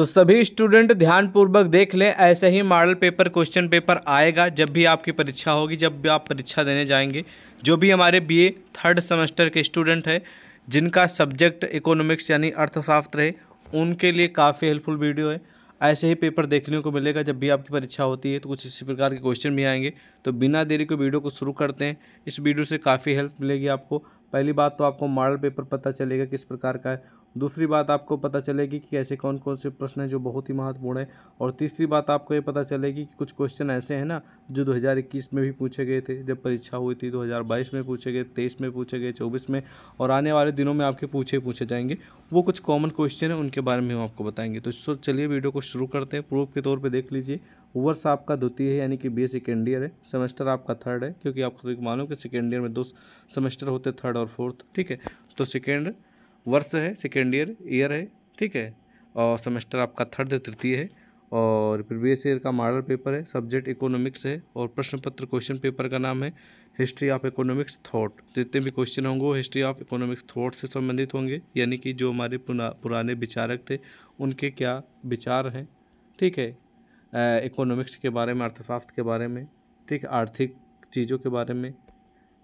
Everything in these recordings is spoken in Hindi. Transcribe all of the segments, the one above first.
तो सभी स्टूडेंट ध्यानपूर्वक देख लें ऐसे ही मॉडल पेपर क्वेश्चन पेपर आएगा जब भी आपकी परीक्षा होगी जब भी आप परीक्षा देने जाएंगे जो भी हमारे बीए थर्ड सेमेस्टर के स्टूडेंट हैं जिनका सब्जेक्ट इकोनॉमिक्स यानी अर्थशास्त्र है उनके लिए काफ़ी हेल्पफुल वीडियो है ऐसे ही पेपर देखने को मिलेगा जब भी आपकी परीक्षा होती है तो कुछ इसी प्रकार के क्वेश्चन भी आएंगे तो बिना देरी के वीडियो को शुरू करते हैं इस वीडियो से काफ़ी हेल्प मिलेगी आपको पहली बात तो आपको मॉडल पेपर पता चलेगा किस प्रकार का है दूसरी बात आपको पता चलेगी कि ऐसे कौन कौन से प्रश्न हैं जो बहुत ही महत्वपूर्ण है और तीसरी बात आपको ये पता चलेगी कि कुछ क्वेश्चन ऐसे हैं ना जो 2021 में भी पूछे गए थे जब परीक्षा हुई थी 2022 में पूछे गए तेईस में पूछे गए चौबीस में और आने वाले दिनों में आपके पूछे पूछे जाएंगे वो कुछ कॉमन क्वेश्चन हैं उनके बारे में हम आपको बताएंगे तो चलिए वीडियो को शुरू करते हैं प्रूफ के तौर पर देख लीजिए वर्ष आपका द्वितीय है यानी कि बी सेकेंड ईयर है सेमेस्टर आपका थर्ड है क्योंकि आप खुद मानो कि सेकेंड ईयर में दो सेमेस्टर होते थर्ड और फोर्थ ठीक है तो सेकेंड वर्ष है सेकेंड ईयर ईयर है ठीक है और सेमेस्टर आपका थर्ड तृतीय है और प्रीवियस ईयर का मॉडल पेपर है सब्जेक्ट इकोनॉमिक्स है और प्रश्न पत्र क्वेश्चन पेपर का नाम है हिस्ट्री ऑफ इकोनॉमिक्स थॉट जितने भी क्वेश्चन होंगे वो हिस्ट्री ऑफ इकोनॉमिक्स थॉट से संबंधित होंगे यानी कि जो हमारे पुराने विचारक थे उनके क्या विचार हैं ठीक है इकोनॉमिक्स के बारे में अर्थशास्त्र के बारे में ठीक आर्थिक चीज़ों के बारे में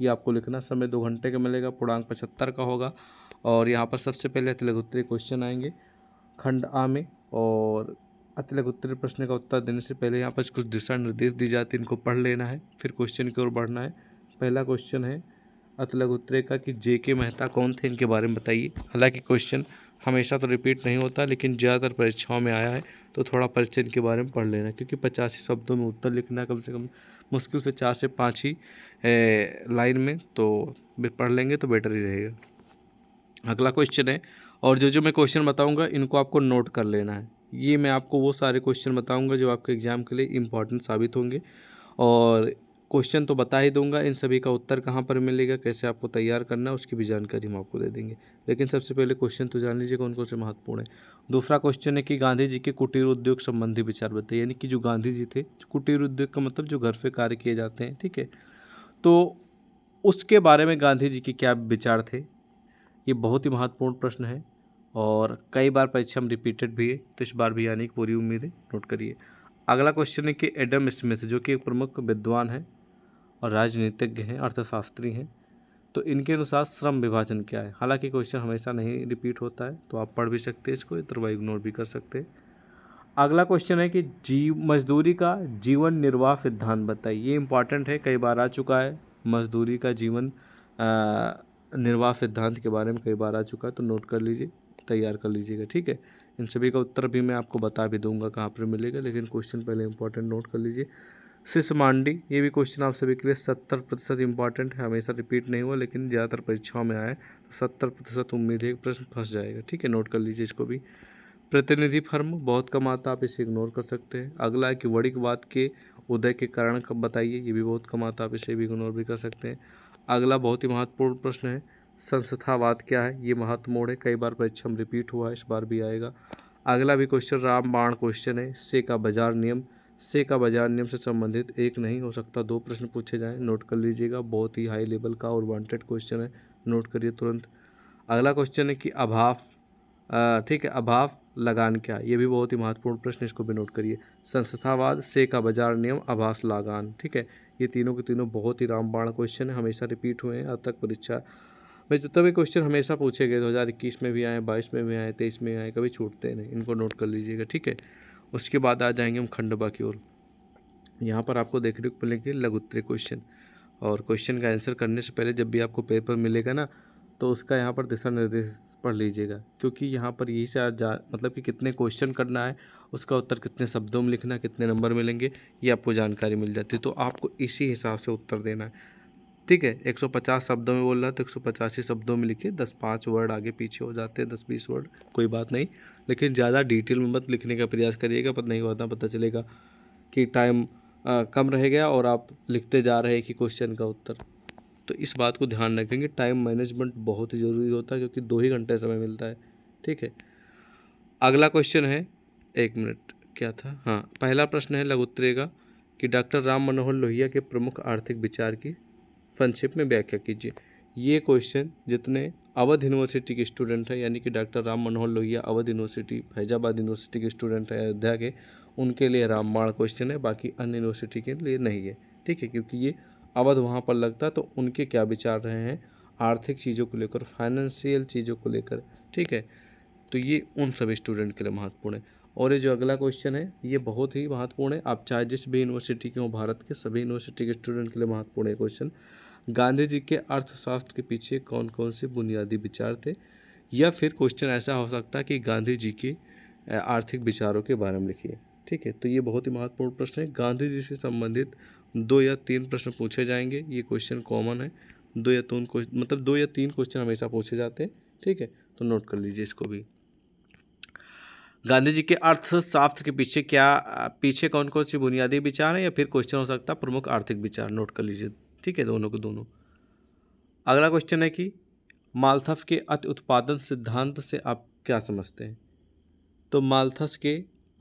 ये आपको लिखना समय दो घंटे का मिलेगा पूर्णांक पचहत्तर का होगा और यहाँ पर सबसे पहले अतिलघुत्तरी क्वेश्चन आएंगे खंड आ में और अतिलघुत्तरी प्रश्न का उत्तर देने से पहले यहाँ पर कुछ दिशा निर्देश दी जाती है इनको पढ़ लेना है फिर क्वेश्चन की ओर बढ़ना है पहला क्वेश्चन है अतिलघुत्तरी का कि जे के मेहता कौन थे इनके बारे में बताइए हालांकि क्वेश्चन हमेशा तो रिपीट नहीं होता लेकिन ज़्यादातर परीक्षाओं में आया है तो थोड़ा परिचय के बारे में पढ़ लेना क्योंकि पचासी शब्दों में उत्तर लिखना कम से कम मुश्किल से चार से पाँच ही लाइन में तो पढ़ लेंगे तो बेटर ही रहेगा अगला क्वेश्चन है और जो जो मैं क्वेश्चन बताऊँगा इनको आपको नोट कर लेना है ये मैं आपको वो सारे क्वेश्चन बताऊँगा जो आपके एग्ज़ाम के लिए इम्पॉर्टेंट साबित होंगे और क्वेश्चन तो बता ही दूंगा इन सभी का उत्तर कहाँ पर मिलेगा कैसे आपको तैयार करना है उसकी भी जानकारी हम आपको दे देंगे लेकिन सबसे पहले क्वेश्चन तो जान लीजिए कौन कौन से महत्वपूर्ण है दूसरा क्वेश्चन है कि गांधी जी के कुटीर उद्योग संबंधी विचार बताइए यानी कि जो गांधी जी थे कुटीर उद्योग का मतलब जो घर पर कार्य किए जाते हैं ठीक है तो उसके बारे में गांधी जी के क्या विचार थे ये बहुत ही महत्वपूर्ण प्रश्न है और कई बार परीक्षा रिपीटेड भी है तो इस बार भी आने की पूरी उम्मीद है नोट करिए अगला क्वेश्चन है कि एडम स्मिथ जो कि एक प्रमुख विद्वान है और राजनीतिज्ञ हैं अर्थशास्त्री हैं तो इनके अनुसार श्रम विभाजन क्या है हालांकि क्वेश्चन हमेशा नहीं रिपीट होता है तो आप पढ़ भी सकते हैं इसको अथवा इग्नोर भी कर सकते हैं अगला क्वेश्चन है कि जीव मजदूरी का जीवन निर्वाह सिद्धांत बताइए ये इंपॉर्टेंट है कई बार आ चुका है मजदूरी का जीवन निर्वाह सिद्धांत के बारे में कई बार आ चुका है तो नोट कर लीजिए तैयार कर लीजिएगा ठीक है इन सभी का उत्तर भी मैं आपको बता भी दूंगा कहाँ पर मिलेगा लेकिन क्वेश्चन पहले इंपॉर्टेंट नोट कर लीजिए शिष मांडी ये भी क्वेश्चन आप सभी के लिए सत्तर प्रतिशत इंपॉर्टेंट है हमेशा रिपीट नहीं हुआ लेकिन ज़्यादातर परीक्षाओं में आए तो सत्तर प्रतिशत उम्मीद है प्रश्न फंस जाएगा ठीक है नोट कर लीजिए इसको भी प्रतिनिधि फर्म बहुत कम आता आप इसे इग्नोर कर सकते हैं अगला है कि वणिकवाद के उदय के कारण कब बताइए ये भी बहुत कम आता आप इसे भी इग्नोर भी कर सकते हैं अगला बहुत ही महत्वपूर्ण प्रश्न है संस्थावाद क्या है ये महत्वपूर्ण है कई बार परीक्षा में रिपीट हुआ है इस बार भी आएगा अगला भी क्वेश्चन रामबाण क्वेश्चन है से का बाजार नियम से का बाजार नियम से संबंधित एक नहीं हो सकता दो प्रश्न पूछे जाएं नोट कर लीजिएगा बहुत ही हाई लेवल का और वांटेड क्वेश्चन है नोट करिए तुरंत अगला क्वेश्चन है कि अभाव ठीक है अभाव लगान क्या ये भी बहुत ही महत्वपूर्ण प्रश्न इसको भी नोट करिए संस्थावाद से का बाजार नियम आभास लागान ठीक है ये तीनों के तीनों बहुत ही रामबाण क्वेश्चन है हमेशा रिपीट हुए हैं अब तक परीक्षा में जितने भी क्वेश्चन हमेशा पूछे गए दो हज़ार इक्कीस में भी आए बाईस में भी आए तेईस में आए कभी छूटते नहीं इनको नोट कर लीजिएगा ठीक है उसके बाद आ जाएंगे हम खंडवा की ओर यहाँ पर आपको देखने को मिलेंगे लघुत्तरी क्वेश्चन और क्वेश्चन का आंसर करने से पहले जब भी आपको पेपर मिलेगा ना तो उसका यहाँ पर दिशा निर्देश पढ़ लीजिएगा क्योंकि यहाँ पर यही से जा मतलब कि कितने क्वेश्चन करना है उसका उत्तर कितने शब्दों में लिखना कितने नंबर मिलेंगे ये आपको जानकारी मिल जाती है तो आपको इसी हिसाब से उत्तर देना है ठीक है 150 शब्दों में बोल रहा है तो एक सौ शब्दों में लिखिए दस पाँच वर्ड आगे पीछे हो जाते हैं दस बीस वर्ड कोई बात नहीं लेकिन ज़्यादा डिटेल में मत लिखने का प्रयास करिएगा पता नहीं होता पता चलेगा कि टाइम कम रह गया और आप लिखते जा रहे हैं कि क्वेश्चन का उत्तर तो इस बात को ध्यान रखेंगे टाइम मैनेजमेंट बहुत ही ज़रूरी होता है क्योंकि दो ही घंटे समय मिलता है ठीक है अगला क्वेश्चन है एक मिनट क्या था हाँ पहला प्रश्न है लघुत्तरे का कि डॉक्टर राम मनोहर लोहिया के प्रमुख आर्थिक विचार की संक्षेप में व्याख्या कीजिए ये क्वेश्चन जितने अवध यूनिवर्सिटी के स्टूडेंट हैं यानी कि doctor Ram Manohar Lohiya Awadh university Faizabad university के स्टूडेंट हैं अयोध्या के उनके लिए रामबाण क्वेश्चन है बाकी अन्य यूनिवर्सिटी के लिए नहीं है ठीक है क्योंकि ये अवध वहाँ पर लगता है तो उनके क्या विचार रहे हैं आर्थिक चीज़ों को लेकर फाइनेंशियल चीज़ों को लेकर ठीक है तो ये उन सभी स्टूडेंट के लिए महत्वपूर्ण है और ये जो अगला क्वेश्चन है ये बहुत ही महत्वपूर्ण है आप चाहे जिस भी यूनिवर्सिटी के हों भारत के सभी यूनिवर्सिटी के स्टूडेंट के लिए महत्वपूर्ण है क्वेश्चन गांधी जी के अर्थशास्त्र के पीछे कौन कौन से बुनियादी विचार थे या फिर क्वेश्चन ऐसा हो सकता है कि गांधी जी के आर्थिक विचारों के बारे में लिखिए ठीक है तो ये बहुत ही महत्वपूर्ण प्रश्न है गांधी जी से संबंधित दो या तीन प्रश्न पूछे जाएंगे ये क्वेश्चन कॉमन है दो या तीन क्वेश्चन मतलब दो या तीन क्वेश्चन हमेशा पूछे जाते हैं ठीक है तो नोट कर लीजिए इसको भी गांधी जी के अर्थशास्त्र के पीछे क्या पीछे कौन कौन सी बुनियादी विचार हैं या फिर क्वेश्चन हो सकता है प्रमुख आर्थिक विचार नोट कर लीजिए ठीक है दोनों के दोनों अगला क्वेश्चन है कि मालथस के अति उत्पादन सिद्धांत से आप क्या समझते हैं तो मालथस के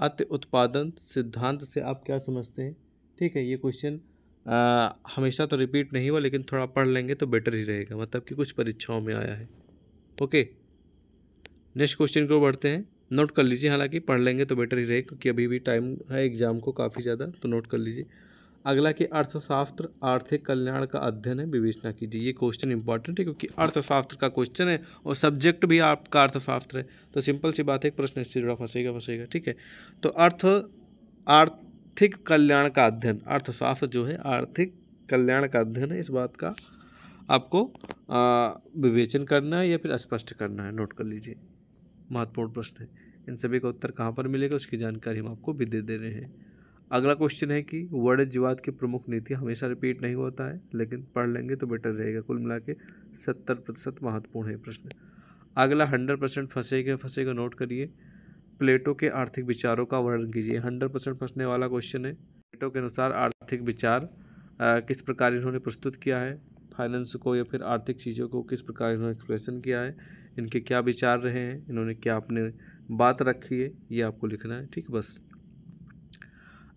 अति उत्पादन सिद्धांत से आप क्या समझते हैं ठीक है ये क्वेश्चन हमेशा तो रिपीट नहीं हुआ लेकिन थोड़ा पढ़ लेंगे तो बेटर ही रहेगा मतलब कि कुछ परीक्षाओं में आया है ओके नेक्स्ट क्वेश्चन को बढ़ते हैं नोट कर लीजिए हालांकि पढ़ लेंगे तो बेटर ही रहेगा क्योंकि अभी भी टाइम है एग्ज़ाम को काफ़ी ज़्यादा तो नोट कर लीजिए अगला कि अर्थशास्त्र आर्थिक कल्याण का अध्ययन है विवेचना कीजिए ये क्वेश्चन इंपॉर्टेंट है क्योंकि अर्थशास्त्र का क्वेश्चन है और सब्जेक्ट भी आपका अर्थशास्त्र है तो सिंपल सी बात है प्रश्न इससे जुड़ा फंसेगा फंसेगा ठीक है तो अर्थ आर्थिक कल्याण का अध्ययन अर्थशास्त्र जो है आर्थिक कल्याण का अध्ययन है इस बात का आपको विवेचन करना है या फिर स्पष्ट करना है नोट कर लीजिए महत्वपूर्ण प्रश्न है इन सभी का उत्तर कहाँ पर मिलेगा उसकी जानकारी हम आपको भी दे दे रहे हैं अगला क्वेश्चन है कि वर्ण जीवात की प्रमुख नीति हमेशा रिपीट नहीं होता है लेकिन पढ़ लेंगे तो बेटर रहेगा कुल मिला के सत्तर प्रतिशत महत्वपूर्ण है प्रश्न अगला हंड्रेड परसेंट फंसेगा फंसेगा नोट करिए प्लेटो के आर्थिक विचारों का वर्णन कीजिए हंड्रेड परसेंट फंसने वाला क्वेश्चन है प्लेटो के अनुसार आर्थिक विचार आ, किस प्रकार इन्होंने प्रस्तुत किया है फाइनेंस को या फिर आर्थिक चीज़ों को किस प्रकार इन्होंने एक्सप्रेशन किया है इनके क्या विचार रहे हैं इन्होंने क्या अपने बात रखी है ये आपको लिखना है ठीक बस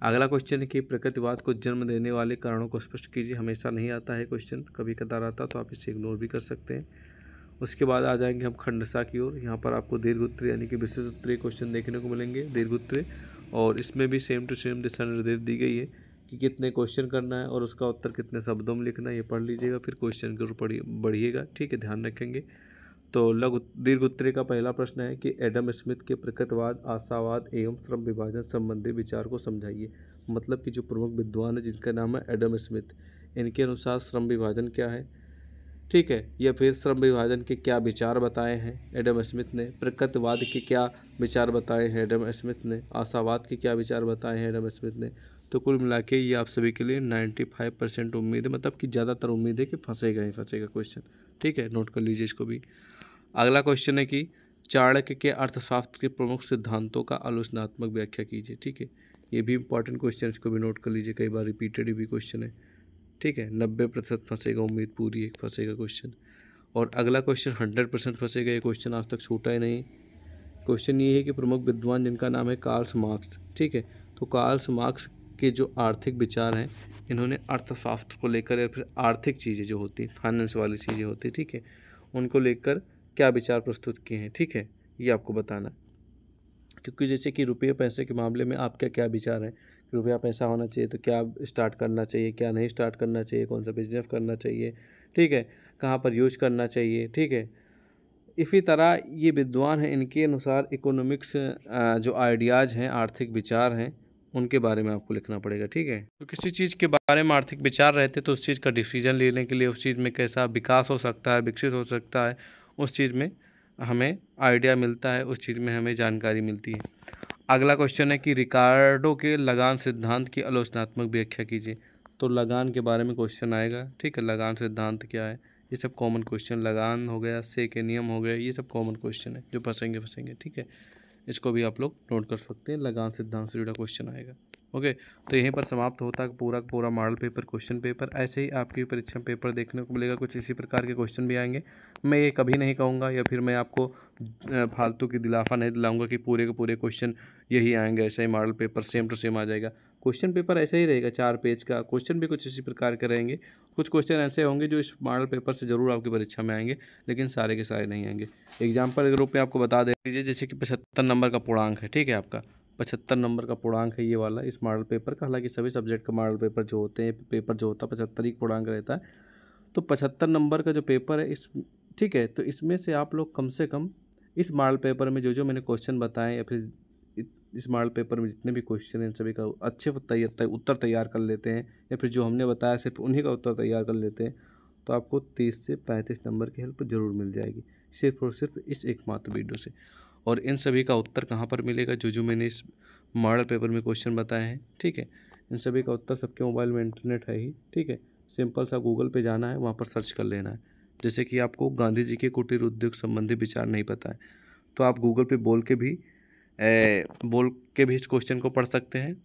अगला क्वेश्चन है कि प्रकृतिवाद को जन्म देने वाले कारणों को स्पष्ट कीजिए हमेशा नहीं आता है क्वेश्चन कभी कदार आता तो आप इसे इग्नोर भी कर सकते हैं उसके बाद आ जाएंगे हम खंडसा की ओर यहाँ पर आपको दीर्घ उत्तरीय यानी कि विशेष उत्तरीय क्वेश्चन देखने को मिलेंगे दीर्घ उत्तरीय और इसमें भी सेम टू सेम दिशा निर्देश दी गई है कि कितने क्वेश्चन करना है और उसका उत्तर कितने शब्दों में लिखना है ये पढ़ लीजिएगा फिर क्वेश्चन की ओर बढ़िएगा ठीक है ध्यान रखेंगे तो लघु दीर्घ उत्तरी का पहला प्रश्न है कि एडम स्मिथ के प्रकृतवाद आशावाद एवं श्रम विभाजन संबंधी विचार को समझाइए मतलब कि जो प्रमुख विद्वान है जिनका नाम है एडम स्मिथ इनके अनुसार श्रम विभाजन क्या है ठीक है या फिर श्रम विभाजन के क्या विचार बताए हैं एडम स्मिथ ने प्रकृतवाद के क्या विचार बताए हैं एडम स्मिथ ने आशावाद के क्या विचार बताए हैं एडम स्मिथ ने तो कुल मिला के ये आप सभी के लिए 95 परसेंट उम्मीद है मतलब कि ज़्यादातर उम्मीद है कि फंसेगा ही फंसेगा क्वेश्चन ठीक है नोट कर लीजिए इसको भी अगला क्वेश्चन है कि चाणक्य के अर्थशास्त्र के प्रमुख सिद्धांतों का आलोचनात्मक व्याख्या कीजिए ठीक है ये भी इंपॉर्टेंट क्वेश्चन इसको भी नोट कर लीजिए कई बार रिपीटेड भी क्वेश्चन है ठीक है नब्बे प्रतिशत फंसेगा उम्मीद पूरी एक फंसेगा क्वेश्चन और अगला क्वेश्चन हंड्रेड परसेंट फंसेगा ये क्वेश्चन आज तक छूटा ही नहीं क्वेश्चन ये है कि प्रमुख विद्वान जिनका नाम है कार्ल्स मार्क्स ठीक है तो कार्ल्स मार्क्स के जो आर्थिक विचार हैं इन्होंने अर्थशास्त्र को लेकर या फिर आर्थिक चीज़ें जो होती हैं फाइनेंस वाली चीज़ें होती ठीक है उनको लेकर क्या विचार प्रस्तुत किए हैं ठीक है ये आपको बताना क्योंकि जैसे कि रुपये पैसे के मामले में आपका क्या विचार है रुपया पैसा होना चाहिए तो क्या स्टार्ट करना चाहिए क्या नहीं स्टार्ट करना चाहिए कौन सा बिजनेस करना चाहिए ठीक है कहाँ पर यूज करना चाहिए ठीक है इसी तरह ये विद्वान हैं इनके अनुसार इकोनॉमिक्स जो आइडियाज़ हैं आर्थिक विचार हैं उनके बारे में आपको लिखना पड़ेगा ठीक है तो किसी चीज़ के बारे में आर्थिक विचार रहते तो उस चीज़ का डिसीजन लेने के लिए उस चीज़ में कैसा विकास हो सकता है विकसित हो सकता है उस चीज़ में हमें आइडिया मिलता है उस चीज़ में हमें जानकारी मिलती है अगला क्वेश्चन है कि रिकार्डो के लगान सिद्धांत की आलोचनात्मक व्याख्या कीजिए तो लगान के बारे में क्वेश्चन आएगा ठीक है लगान सिद्धांत क्या है ये सब कॉमन क्वेश्चन लगान हो गया से के नियम हो गए ये सब कॉमन क्वेश्चन है जो फंसेंगे फंसेंगे ठीक है इसको भी आप लोग नोट कर सकते हैं लगान सिद्धांत से जुड़ा क्वेश्चन आएगा ओके तो यहीं पर समाप्त होता है पूरा पूरा मॉडल पेपर क्वेश्चन पेपर ऐसे ही आपकी परीक्षा पेपर देखने को मिलेगा कुछ इसी प्रकार के क्वेश्चन भी आएंगे मैं ये कभी नहीं कहूँगा या फिर मैं आपको फालतू की दिलाफा नहीं दिलाऊंगा कि पूरे के पूरे क्वेश्चन यही आएंगे ऐसे ही model paper same to same आ जाएगा क्वेश्चन पेपर ऐसा ही रहेगा चार पेज का क्वेश्चन भी कुछ इसी प्रकार के रहेंगे कुछ क्वेश्चन ऐसे होंगे जो इस मॉडल पेपर से ज़रूर आपकी परीक्षा में आएंगे लेकिन सारे के सारे नहीं आएंगे एग्जाम्पल के रूप में आपको बता दे दीजिए जैसे कि पचहत्तर नंबर का पूर्णांक है ठीक है आपका पचहत्तर नंबर का पूर्णांक है ये वाला इस मॉडल पेपर का हालांकि सभी सब्जेक्ट का मॉडल पेपर जो होते हैं पेपर जो होता है पचहत्तर ही पूर्णांक रहता है तो पचहत्तर नंबर का जो पेपर है इस ठीक है तो इसमें से आप लोग कम से कम इस मॉडल पेपर में जो जो मैंने क्वेश्चन बताए या फिर इस मॉडल पेपर में जितने भी क्वेश्चन हैं सभी का अच्छे उत्तर तैयार कर लेते हैं या फिर जो हमने बताया सिर्फ उन्हीं का उत्तर तैयार कर लेते हैं तो आपको तीस से पैंतीस नंबर की हेल्प ज़रूर मिल जाएगी सिर्फ और सिर्फ इस एकमात्र वीडियो से और इन सभी का उत्तर कहाँ पर मिलेगा जो जो मैंने इस मॉडल पेपर में क्वेश्चन बताए हैं ठीक है इन सभी का उत्तर सबके मोबाइल में इंटरनेट है ही ठीक है सिंपल सा गूगल पे जाना है वहाँ पर सर्च कर लेना है जैसे कि आपको गांधी जी के कुटीर उद्योग संबंधी विचार नहीं पता है तो आप गूगल पे बोल के भी ए, बोल के भी इस क्वेश्चन को पढ़ सकते हैं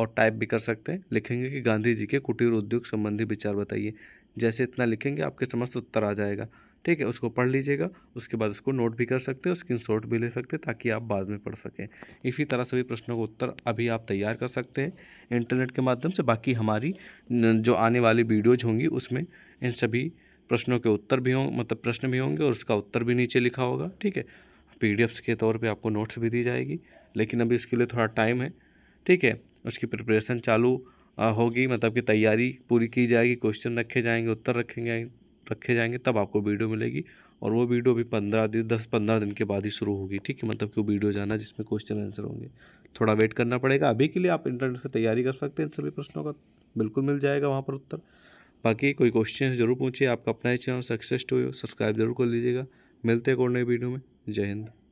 और टाइप भी कर सकते हैं लिखेंगे कि गांधी जी के कुटीर उद्योग संबंधी विचार बताइए जैसे इतना लिखेंगे आपके समस्त उत्तर आ जाएगा ठीक है उसको पढ़ लीजिएगा उसके बाद उसको नोट भी कर सकते हो स्क्रीन भी ले सकते हैं ताकि आप बाद में पढ़ सकें इसी तरह सभी प्रश्नों का उत्तर अभी आप तैयार कर सकते हैं इंटरनेट के माध्यम से बाकी हमारी जो आने वाली वीडियोज़ होंगी उसमें इन सभी प्रश्नों के उत्तर भी हों मतलब प्रश्न भी होंगे और उसका उत्तर भी नीचे लिखा होगा ठीक है पी के तौर पर आपको नोट्स भी दी जाएगी लेकिन अभी इसके लिए थोड़ा टाइम है ठीक है उसकी प्रिपरेशन चालू होगी मतलब कि तैयारी पूरी की जाएगी क्वेश्चन रखे जाएंगे उत्तर रखे जाएंगे रखे जाएंगे तब आपको वीडियो मिलेगी और वो वीडियो भी पंद्रह दिन दस पंद्रह दिन के बाद ही शुरू होगी ठीक है मतलब कि वो वीडियो जाना जिसमें क्वेश्चन आंसर होंगे थोड़ा वेट करना पड़ेगा अभी के लिए आप इंटरनेट से तैयारी कर सकते हैं इन सभी प्रश्नों का बिल्कुल मिल जाएगा वहाँ पर उत्तर बाकी कोई क्वेश्चन जरूर पूछिए आपका अपना ही चैनल सक्सेस टू सब्सक्राइब जरूर कर लीजिएगा मिलते हैं और नई वीडियो में जय हिंद